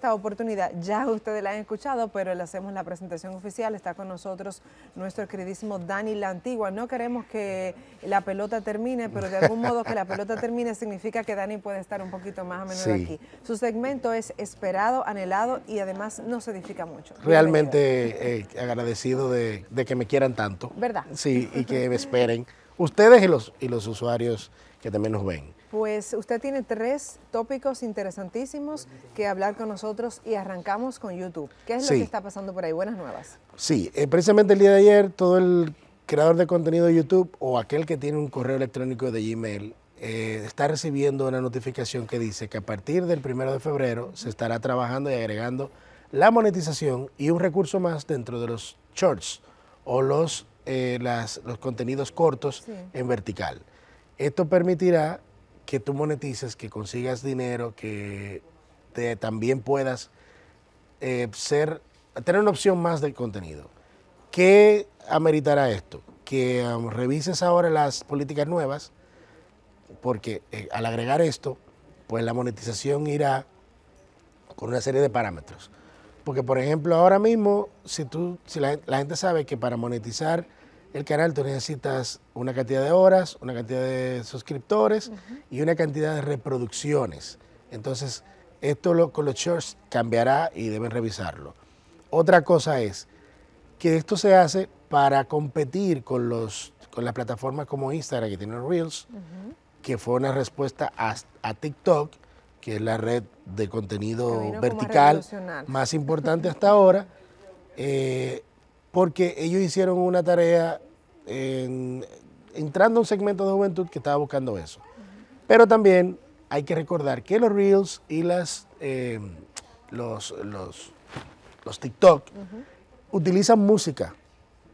esta oportunidad, ya ustedes la han escuchado, pero le hacemos la presentación oficial, está con nosotros nuestro queridísimo Dani La Antigua. No queremos que la pelota termine, pero de algún modo que la pelota termine significa que Dani puede estar un poquito más a menos aquí. Su segmento es esperado, anhelado y además no se edifica mucho. Realmente eh, agradecido de, de, que me quieran tanto. ¿Verdad? Sí, y que me esperen. Ustedes y los, y los usuarios que también nos ven. Pues usted tiene tres tópicos interesantísimos que hablar con nosotros y arrancamos con YouTube. ¿Qué es lo que está pasando por ahí? Buenas nuevas. Sí, eh, precisamente el día de ayer todo el creador de contenido de YouTube o aquel que tiene un correo electrónico de Gmail eh, está recibiendo una notificación que dice que a partir del primero de febrero se estará trabajando y agregando la monetización y un recurso más dentro de los shorts o los, eh, los contenidos cortos en vertical. Esto permitirá que tú monetices, que consigas dinero, que también puedas eh, ser, tener una opción más del contenido. ¿Qué ameritará esto? Que um, revises ahora las políticas nuevas, porque eh, al agregar esto, pues la monetización irá con una serie de parámetros. Porque, por ejemplo, ahora mismo, si, tú, si la gente sabe que para monetizar el canal tú necesitas una cantidad de horas, una cantidad de suscriptores y una cantidad de reproducciones. Entonces, esto con los shorts cambiará y deben revisarlo. Otra cosa es que esto se hace para competir con, los, con las plataformas como Instagram, que tiene Reels, que fue una respuesta a, TikTok, que es la red de contenido vertical más importante hasta ahora. Eh, porque ellos hicieron una tarea entrando a un segmento de juventud que estaba buscando eso. Pero también hay que recordar que los Reels y las, eh, los, los, TikTok utilizan música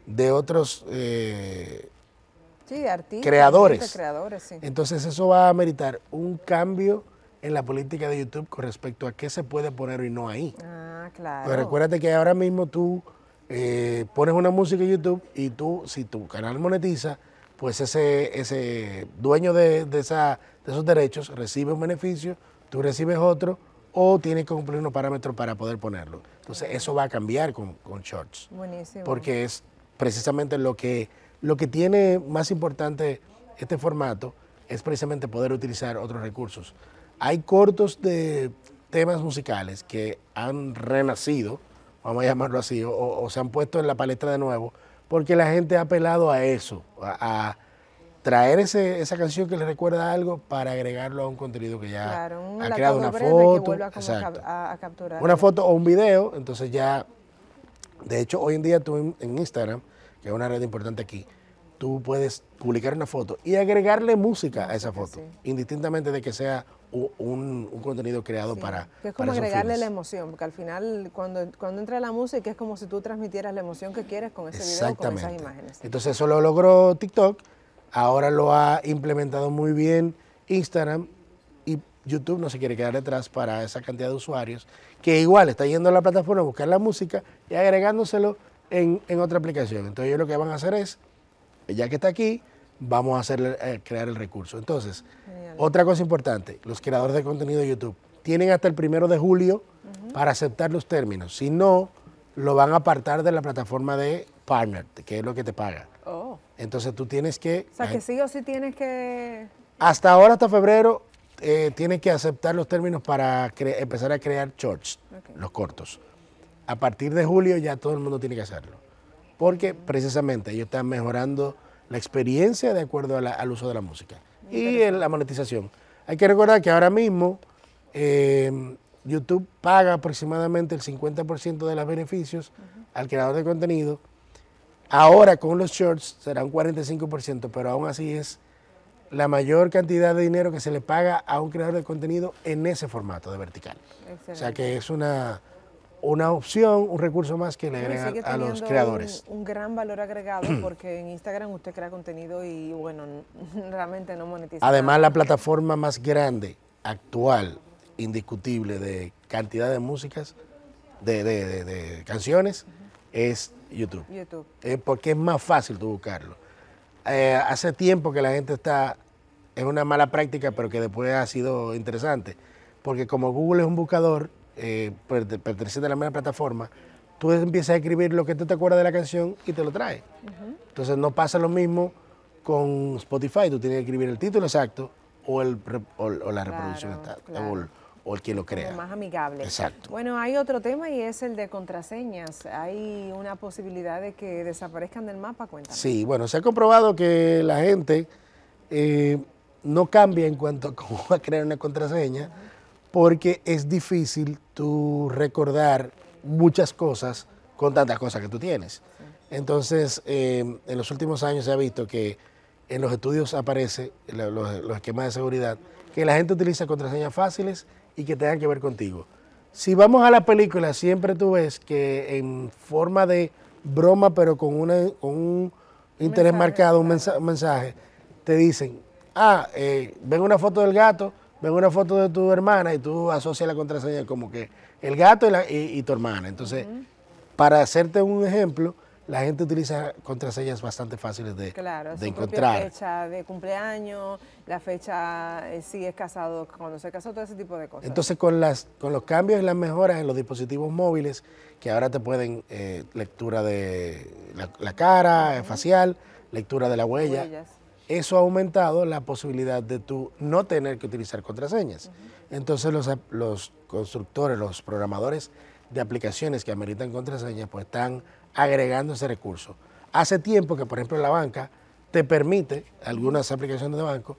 de otros eh, creadores. Entonces eso va a meritar un cambio en la política de YouTube con respecto a qué se puede poner y no ahí. Ah, claro. Pero recuérdate que ahora mismo tú eh, pones una música en YouTube y tú, si tu canal monetiza, pues ese, ese dueño de, esa, de esos derechos recibe un beneficio, tú recibes otro o tienes que cumplir unos parámetros para poder ponerlo. Entonces eso va a cambiar con, Shorts. Buenísimo. Porque es precisamente lo que, lo que tiene más importante este formato es precisamente poder utilizar otros recursos. Hay cortos de temas musicales que han renacido, vamos a llamarlo así, o, se han puesto en la palestra de nuevo, porque la gente ha apelado a eso, a, traer ese, esa canción que le recuerda algo para agregarlo a un contenido que ya ha creado una foto, una foto o un video, entonces ya, de hecho hoy en día tú en Instagram, que es una red importante aquí, tú puedes publicar una foto y agregarle música a esa foto, indistintamente de que sea un, contenido creado para... Que es como agregarle la emoción, porque al final cuando, cuando entra la música es como si tú transmitieras la emoción que quieres con ese video, con esas imágenes. Entonces eso lo logró TikTok, ahora lo ha implementado muy bien Instagram y YouTube no se quiere quedar detrás para esa cantidad de usuarios que igual está yendo a la plataforma a buscar la música y agregándoselo en, en otra aplicación. Entonces ellos lo que van a hacer es ya que está aquí, vamos a hacer, eh, crear el recurso. Entonces, otra cosa importante, los creadores de contenido de YouTube tienen hasta el primero de julio para aceptar los términos. Si no, lo van a apartar de la plataforma de Partner, que es lo que te paga. Oh. Entonces tú tienes que... O sea, que eh, sí o sí tienes que... Hasta ahora, hasta febrero, eh, tienes que aceptar los términos para empezar a crear shorts, los cortos. A partir de julio ya todo el mundo tiene que hacerlo porque precisamente ellos están mejorando la experiencia de acuerdo al uso de la música y la monetización. Hay que recordar que ahora mismo eh, YouTube paga aproximadamente el 50% de los beneficios al creador de contenido. Ahora con los shorts será un 45%, pero aún así es la mayor cantidad de dinero que se le paga a un creador de contenido en ese formato de vertical. O sea que es una una opción, un recurso más que le agrega a los creadores. Un, gran valor agregado porque en Instagram usted crea contenido y bueno, realmente no monetiza. Además, la plataforma más grande, actual, indiscutible de cantidad de músicas, de, canciones, es YouTube. YouTube. porque es más fácil tú buscarlo. Eh, hace tiempo que la gente está en una mala práctica, pero que después ha sido interesante. Porque como Google es un buscador, eh, perteneciente a la misma plataforma, tú empiezas a escribir lo que tú te acuerdas de la canción y te lo trae Entonces no pasa lo mismo con Spotify, tú tienes que escribir el título exacto o, el, la reproducción O, el, que lo crea. más amigable. Exacto. Bueno, hay otro tema y es el de contraseñas. ¿Hay una posibilidad de que desaparezcan del mapa? Cuéntame. Sí, bueno, se ha comprobado que la gente eh, no cambia en cuanto a cómo a crear una contraseña porque es difícil tú recordar muchas cosas con tantas cosas que tú tienes. Entonces, em, en los últimos años se ha visto que en los estudios aparece, los, esquemas de seguridad, que la gente utiliza contraseñas fáciles y que tengan que ver contigo. Si vamos a la película, siempre tú ves que en forma de broma, pero con, un interés marcado, un mensaje, te dicen, ah, eh, ven una foto del gato, ven una foto de tu hermana y tú asocias la contraseña como que el gato y, tu hermana. Entonces, para hacerte un ejemplo, la gente utiliza contraseñas bastante fáciles de, de encontrar. La fecha de cumpleaños, la fecha eh, si es casado, cuando se casó, todo ese tipo de cosas. Entonces, con, las, con los cambios y las mejoras en los dispositivos móviles, que ahora te pueden eh, lectura de la, cara, facial, lectura de la huella, eso ha aumentado la posibilidad de tú no tener que utilizar contraseñas. Entonces los, los, constructores, los programadores de aplicaciones que ameritan contraseñas, pues están agregando ese recurso. Hace tiempo que, por ejemplo, la banca te permite, algunas aplicaciones de banco,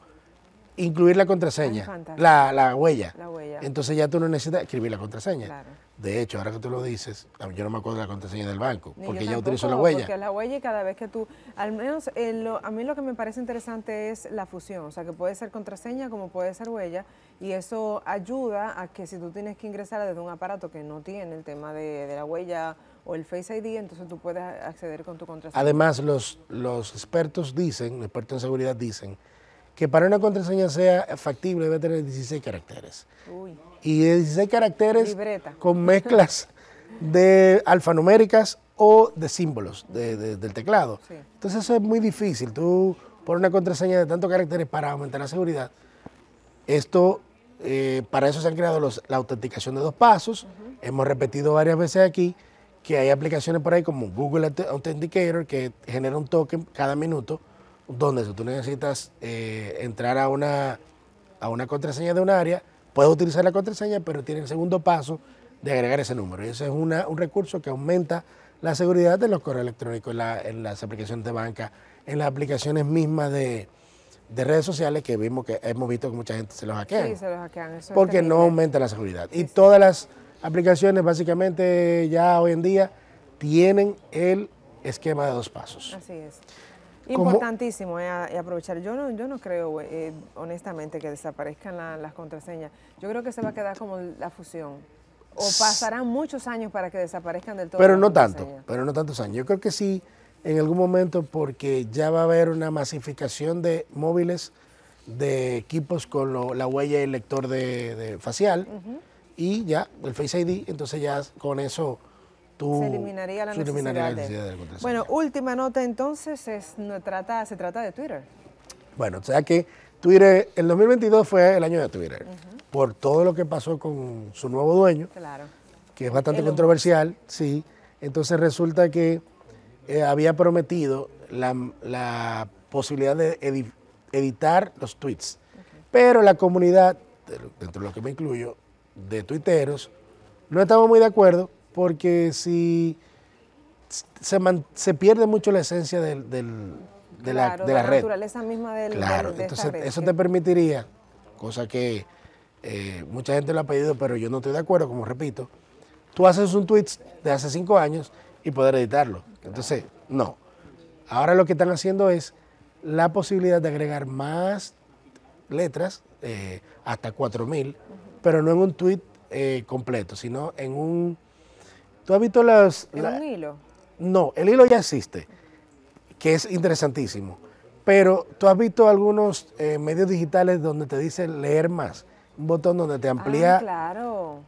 incluir la contraseña, ah, la, la, huella. Entonces ya tú no necesitas escribir la contraseña. De hecho, ahora que tú lo dices, yo no me acuerdo de la contraseña del banco, porque ya utilizo la huella. Porque la huella y cada vez que tú, al menos eh, a mí lo que me parece interesante es la fusión, o sea, que puede ser contraseña como puede ser huella, y eso ayuda a que si tú tienes que ingresar desde un aparato que no tiene el tema de, la huella o el Face ID, entonces tú puedes acceder con tu contraseña. Además, los, los expertos dicen, los expertos en seguridad dicen, que para una contraseña sea factible debe tener 16 caracteres. Y 16 caracteres con mezclas de alfanuméricas o de símbolos del teclado. Entonces eso es muy difícil. Tú pones una contraseña de tantos caracteres para aumentar la seguridad. Esto, eh, para eso se han creado la autenticación de dos pasos. Hemos repetido varias veces aquí que hay aplicaciones por ahí como Google Authenticator que genera un token cada minuto donde si tú necesitas eh, entrar a una, a una contraseña de un área, puedes utilizar la contraseña, pero tiene el segundo paso de agregar ese número. Y ese es un recurso que aumenta la seguridad de los correos electrónicos, en, las aplicaciones de banca, en las aplicaciones mismas de, redes sociales que vimos que hemos visto que mucha gente se los hackea Sí, se los hackean. Eso porque no aumenta la seguridad. y todas las aplicaciones básicamente ya hoy en día tienen el esquema de dos pasos. Así es. Importantísimo eh, aprovechar. Yo no, yo no creo, eh, honestamente, que desaparezcan las contraseñas. Yo creo que se va a quedar como la fusión. O pasarán muchos años para que desaparezcan del todo. Pero no tanto, pero no tantos años. Yo creo que sí, en algún momento, porque ya va a haber una masificación de móviles, de equipos con la huella y el lector de, facial, y ya el Face ID, entonces ya con eso se eliminaría la, necesidad, Bueno, última nota entonces, es, no, trata, se trata de Twitter. Bueno, o sea que Twitter, el 2022 fue el año de Twitter, por todo lo que pasó con su nuevo dueño, claro. que es bastante controversial, sí. Entonces resulta que eh, había prometido la, posibilidad de editar los tweets, pero la comunidad, dentro de lo que me incluyo, de tuiteros, no estaba muy de acuerdo porque si se, se pierde mucho la esencia del, de, la, de, la, naturaleza misma del Claro, entonces eso te permitiría, cosa que eh, mucha gente lo ha pedido, pero yo no estoy de acuerdo, como repito, tú haces un tweet de hace cinco años y poder editarlo. Entonces, no. Ahora lo que están haciendo es la posibilidad de agregar más letras, eh, hasta 4.000, pero no en un tweet eh, completo, sino en un ¿Tú has visto las... el hilo? No, el hilo ya existe, que es interesantísimo. Pero tú has visto algunos eh, medios digitales donde te dice leer más, un botón donde te amplía... Ah, claro.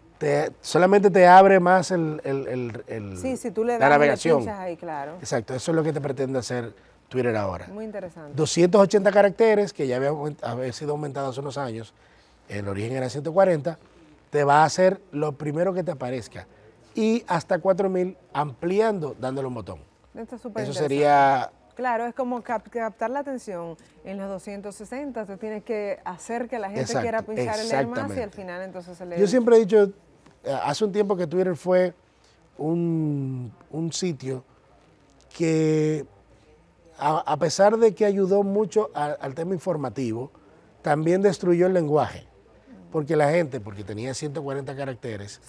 solamente te abre más el, el, el, sí, tú le das la navegación. ahí, claro. Exacto, eso es lo que te pretende hacer Twitter ahora. Muy interesante. 280 caracteres, que ya había, había sido aumentado hace unos años, el origen era 140, te va a hacer lo primero que te aparezca y hasta 4.000 ampliando, dándole un botón. Eso sería... Claro, es como captar la atención. En los 260 tú tienes que hacer que la gente quiera pinchar el leer más y al final entonces se lee. Yo siempre he dicho, eh, hace un tiempo que Twitter fue un, sitio que a, pesar de que ayudó mucho al tema informativo, también destruyó el lenguaje porque la gente, porque tenía 140 caracteres,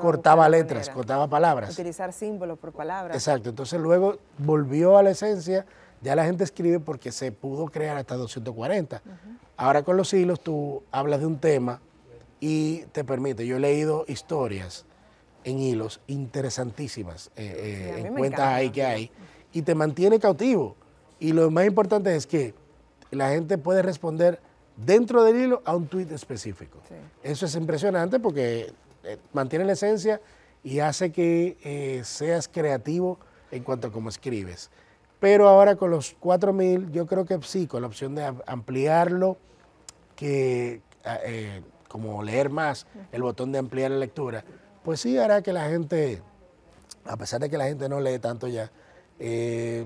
cortaba letras, cortaba palabras. Utilizar símbolos por palabras. Exacto, entonces luego volvió a la esencia, ya la gente escribe porque se pudo crear hasta 240. Ahora con los hilos tú hablas de un tema y te permite, yo he leído historias en hilos interesantísimas, eh, eh, en cuentas ahí que hay, y te mantiene cautivo. Y lo más importante es que la gente puede responder dentro del hilo a un tuit específico. Eso es impresionante porque eh, mantiene la esencia y hace que eh, seas creativo en cuanto a cómo escribes. Pero ahora con los 4.000, yo creo que sí, con la opción de ampliarlo, que ah, eh, como leer más, el botón de ampliar la lectura, pues sí hará que la gente, a pesar de que la gente no lee tanto ya,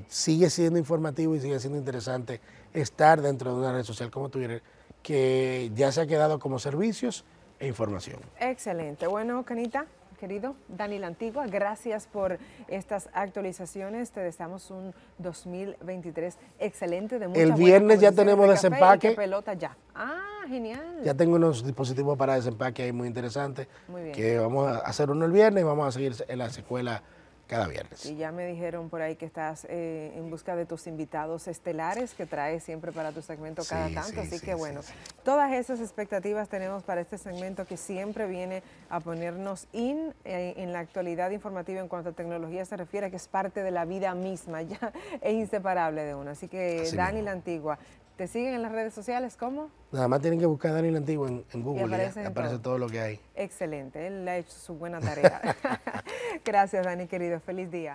sigue siendo informativo y sigue siendo interesante estar dentro de una red social como Twitter, que ya se ha quedado como servicios e información. Excelente. Bueno, Canita, querido Daniel Antigua, gracias por estas actualizaciones. Te deseamos un 2023 excelente de El viernes ya tenemos desempaque. pelota ya. Ah, genial. Ya tengo unos dispositivos para desempaque ahí muy interesantes. Muy bien. Que vamos a hacer uno el viernes y vamos a seguir en la secuela cada viernes. Y ya me dijeron por ahí que estás eh, en busca de tus invitados estelares que traes siempre para tu segmento cada tanto, así que bueno, todas esas expectativas tenemos para este segmento que siempre viene a ponernos in eh, en la actualidad informativa en cuanto a tecnología se refiere, que es parte de la vida misma, ya es inseparable de uno. Así que Dani la Antigua, ¿Te siguen en las redes sociales? ¿Cómo? Nada más tienen que buscar Daniel Antiguo en, Google. Y aparece, todo. todo lo que hay. Excelente, él ha hecho su buena tarea. Gracias, Dani, querido. Feliz día.